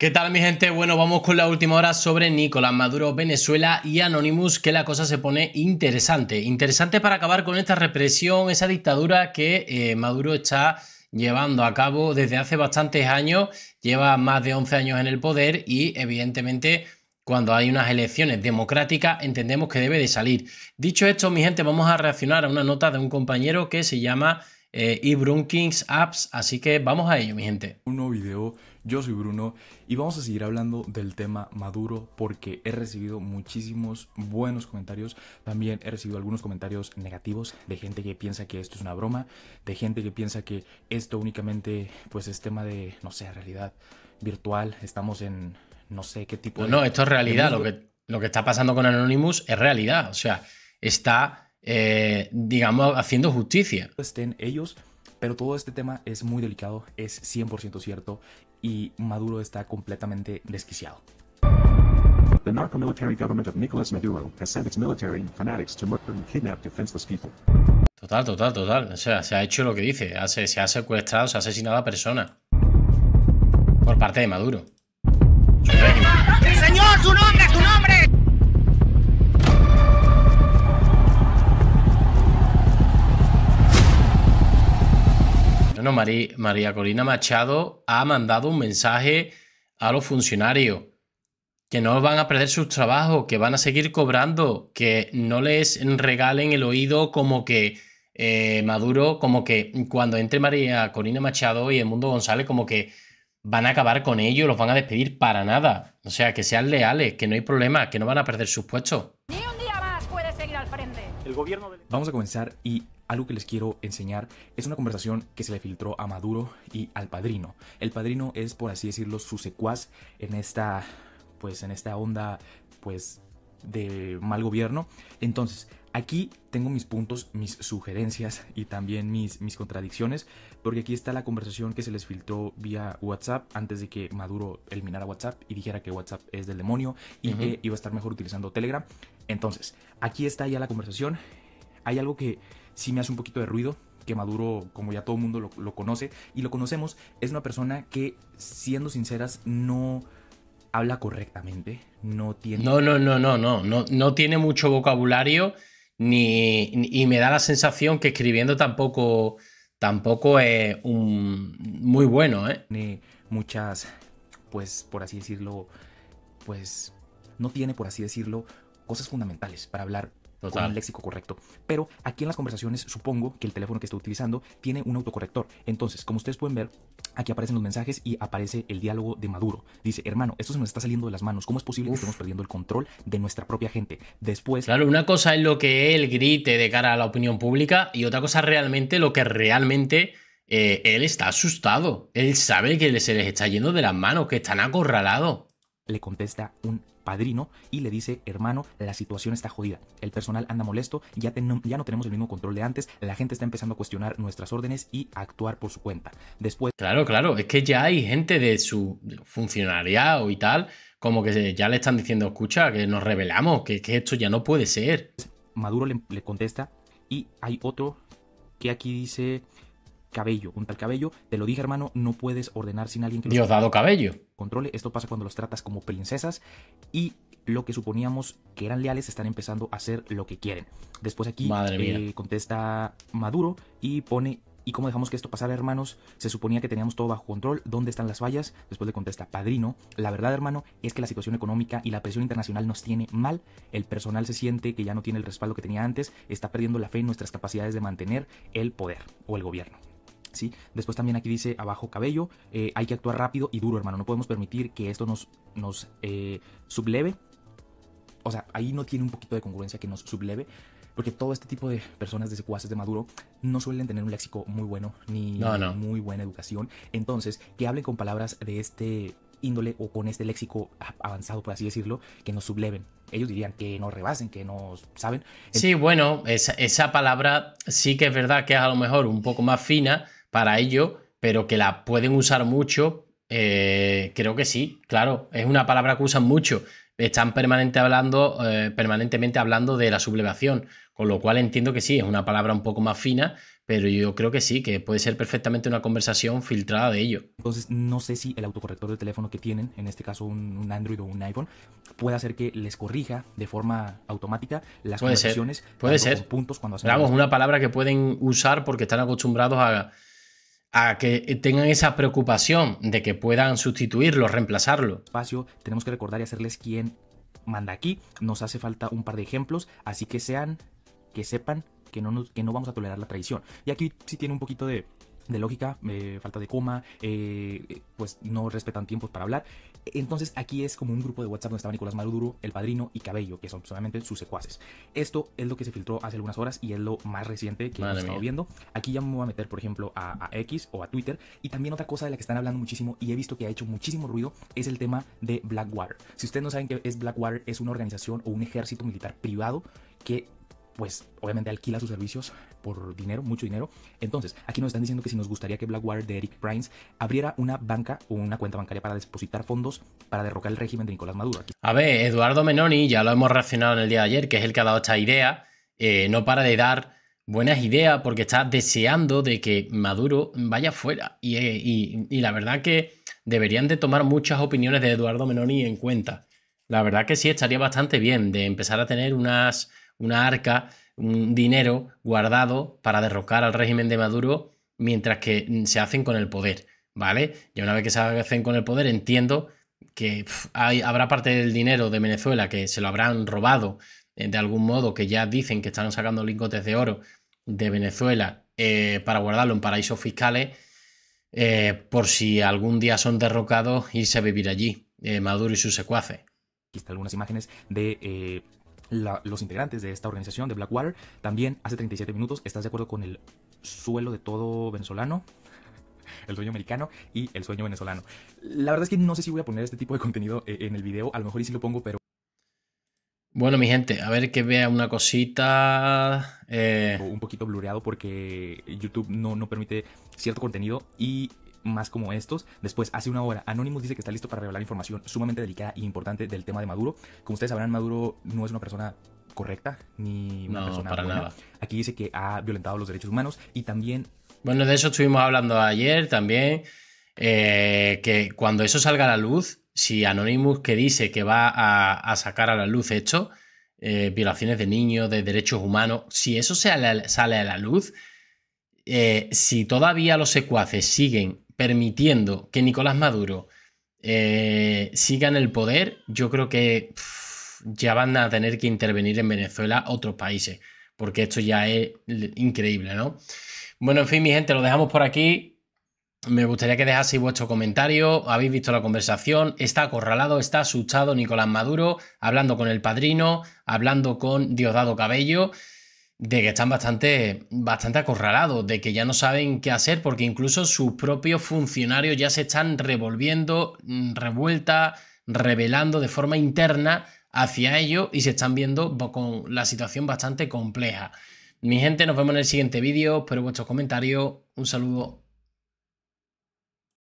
¿Qué tal mi gente? Bueno, vamos con la última hora sobre Nicolás Maduro, Venezuela y Anonymous, que la cosa se pone interesante. Interesante para acabar con esta represión, esa dictadura que eh, Maduro está llevando a cabo desde hace bastantes años, lleva más de 11 años en el poder y evidentemente cuando hay unas elecciones democráticas entendemos que debe de salir. Dicho esto, mi gente, vamos a reaccionar a una nota de un compañero que se llama eh, Kings Apps, así que vamos a ello, mi gente. Un nuevo video yo soy Bruno y vamos a seguir hablando del tema Maduro porque he recibido muchísimos buenos comentarios. También he recibido algunos comentarios negativos de gente que piensa que esto es una broma, de gente que piensa que esto únicamente pues es tema de, no sé, realidad virtual. Estamos en no sé qué tipo no, de... No, esto es realidad. Lo que, lo que está pasando con Anonymous es realidad. O sea, está... Eh, digamos, haciendo justicia. Estén ellos, pero todo este tema es muy delicado, es 100% cierto y Maduro está completamente desquiciado. Total, total, total. O sea, se ha hecho lo que dice. Se, se ha secuestrado, se ha asesinado a personas. Por parte de Maduro. ¡Señor, su nombre, su nombre! María, Corina Machado ha mandado un mensaje a los funcionarios que no van a perder sus trabajos, que van a seguir cobrando, que no les regalen el oído como que eh, Maduro, como que cuando entre María Corina Machado y el Mundo González, como que van a acabar con ellos, los van a despedir para nada. O sea, que sean leales, que no hay problema, que no van a perder sus puestos. Ni un día más puede seguir al frente. El gobierno Vamos a comenzar y algo que les quiero enseñar es una conversación que se le filtró a Maduro y al padrino. El padrino es, por así decirlo, su secuaz en esta, pues, en esta onda, pues, de mal gobierno. Entonces, aquí tengo mis puntos, mis sugerencias y también mis, mis contradicciones, porque aquí está la conversación que se les filtró vía WhatsApp antes de que Maduro eliminara WhatsApp y dijera que WhatsApp es del demonio y que iba a estar mejor utilizando Telegram. Entonces, aquí está ya la conversación. Hay algo que sí me hace un poquito de ruido que Maduro, como ya todo el mundo lo, conoce y lo conocemos, es una persona que, siendo sinceras, no habla correctamente, no tiene... No, no, no, no, no, no, no tiene mucho vocabulario ni, y me da la sensación que escribiendo tampoco, tampoco es un, muy bueno, ¿eh? muchas, pues, por así decirlo, pues, no tiene, por así decirlo, cosas fundamentales para hablar con léxico correcto. Pero aquí en las conversaciones supongo que el teléfono que está utilizando tiene un autocorrector. Entonces, como ustedes pueden ver, aquí aparecen los mensajes y aparece el diálogo de Maduro. Dice, hermano, esto se nos está saliendo de las manos. ¿Cómo es posible que estemos perdiendo el control de nuestra propia gente? Después... Claro, una cosa es lo que él grite de cara a la opinión pública y otra cosa realmente lo que realmente... Eh, él está asustado. Él sabe que se les está yendo de las manos, que están acorralados le contesta un padrino y le dice, hermano, la situación está jodida, el personal anda molesto, ya, ya no tenemos el mismo control de antes, la gente está empezando a cuestionar nuestras órdenes y actuar por su cuenta. Después... Claro, claro, es que ya hay gente de su funcionariado y tal, como que ya le están diciendo, escucha, que nos revelamos, que, esto ya no puede ser. Maduro le contesta y hay otro que aquí dice cabello, un tal cabello, te lo dije hermano, no puedes ordenar sin alguien que... Dios dado cabello. Controle, esto pasa cuando los tratas como princesas y lo que suponíamos que eran leales están empezando a hacer lo que quieren. Después aquí eh, contesta Maduro y pone ¿Y cómo dejamos que esto pasara, hermanos? Se suponía que teníamos todo bajo control. ¿Dónde están las fallas? Después le contesta, padrino, la verdad, hermano, es que la situación económica y la presión internacional nos tiene mal. El personal se siente que ya no tiene el respaldo que tenía antes, está perdiendo la fe en nuestras capacidades de mantener el poder o el gobierno. Después también aquí dice abajo cabello, eh, hay que actuar rápido y duro, hermano, no podemos permitir que esto nos, nos eh, subleve. O sea, ahí no tiene un poquito de congruencia que nos subleve porque todo este tipo de personas de secuaces de Maduro no suelen tener un léxico muy bueno ni muy buena educación. Entonces, que hablen con palabras de este índole o con este léxico avanzado, por así decirlo, que nos subleven. Ellos dirían que nos rebasen, que nos saben. Sí, bueno, esa palabra sí que es verdad que es a lo mejor un poco más fina, para ello, pero que la pueden usar mucho, eh, creo que sí, claro, es una palabra que usan mucho. Están permanente hablando, eh, permanentemente hablando de la sublevación, con lo cual entiendo que sí, es una palabra un poco más fina, pero yo creo que sí, que puede ser perfectamente una conversación filtrada de ello. Entonces, no sé si el autocorrector de teléfono que tienen, en este caso un, Android o un iPhone, puede hacer que les corrija de forma automática las puede conversaciones. puede ser. puntos cuando hacen Vamos, una palabra que pueden usar porque están acostumbrados a a que tengan esa preocupación de que puedan sustituirlo, reemplazarlo. Espacio, tenemos que recordar y hacerles quién manda aquí. Nos hace falta un par de ejemplos, así que sean, que sepan que no, que no vamos a tolerar la traición. Y aquí sí tiene un poquito de, de lógica, eh, falta de coma, eh, eh, pues no respetan tiempos para hablar. Entonces aquí es como un grupo de WhatsApp donde estaba Nicolás Maduro, El Padrino y Cabello, que son solamente sus secuaces. Esto es lo que se filtró hace algunas horas y es lo más reciente que hemos estado viendo. Aquí ya me voy a meter, por ejemplo, a, a, X o a Twitter. Y también otra cosa de la que están hablando muchísimo y he visto que ha hecho muchísimo ruido es el tema de Blackwater. Si ustedes no saben qué es Blackwater, es una organización o un ejército militar privado que pues obviamente alquila sus servicios por dinero, mucho dinero. Entonces, aquí nos están diciendo que si nos gustaría que Blackwater de Eric Prince abriera una banca o una cuenta bancaria para depositar fondos para derrocar el régimen de Nicolás Maduro. A ver, Eduardo Menoni, ya lo hemos reaccionado en el día de ayer, que es el que ha dado esta idea, eh, no para de dar buenas ideas porque está deseando de que Maduro vaya fuera. Eh, y, y la verdad que deberían de tomar muchas opiniones de Eduardo Menoni en cuenta. La verdad que sí, estaría bastante bien de empezar a tener unas una arca, un dinero guardado para derrocar al régimen de Maduro mientras que mm, se hacen con el poder, ¿vale? Y una vez que se hacen con el poder, entiendo que habrá parte del dinero de Venezuela que se lo habrán robado eh, de algún modo, que ya dicen que están sacando lingotes de oro de Venezuela eh, para guardarlo en paraísos fiscales, eh, por si algún día son derrocados, irse a vivir allí, Maduro y sus secuaces. Aquí están algunas imágenes de los integrantes de esta organización de Blackwater. También hace 37 minutos, ¿estás de acuerdo con el suelo de todo venezolano? el sueño americano y el sueño venezolano. La verdad es que no sé si voy a poner este tipo de contenido eh, en el video, a lo mejor y sí lo pongo, pero... Bueno, mi gente, a ver que vea una cosita... Eh. Un poquito blureado porque YouTube no, no permite cierto contenido y más como estos. Después, hace una hora, Anonymous dice que está listo para revelar información sumamente delicada e importante del tema de Maduro. Como ustedes sabrán, Maduro no es una persona correcta ni una persona para Nada. Aquí dice que ha violentado los derechos humanos y también... Bueno, de eso estuvimos hablando ayer también, eh, que cuando eso salga a la luz, si Anonymous que dice que va a, sacar a la luz esto, eh, violaciones de niños, de derechos humanos, si eso sale, a la luz, eh, si todavía los secuaces siguen permitiendo que Nicolás Maduro eh, siga en el poder, yo creo que ya van a tener que intervenir en Venezuela otros países, porque esto ya es increíble, ¿no? Bueno, en fin, mi gente, lo dejamos por aquí. Me gustaría que dejaseis vuestro comentario. Habéis visto la conversación. Está acorralado, está asustado Nicolás Maduro, hablando con el padrino, hablando con Diosdado Cabello de que están bastante, bastante acorralados, de que ya no saben qué hacer, porque incluso sus propios funcionarios ya se están revolviendo, mm, revuelta, revelando de forma interna hacia ellos y se están viendo pues, con la situación bastante compleja. Mi gente, nos vemos en el siguiente vídeo, espero vuestros comentarios, un saludo.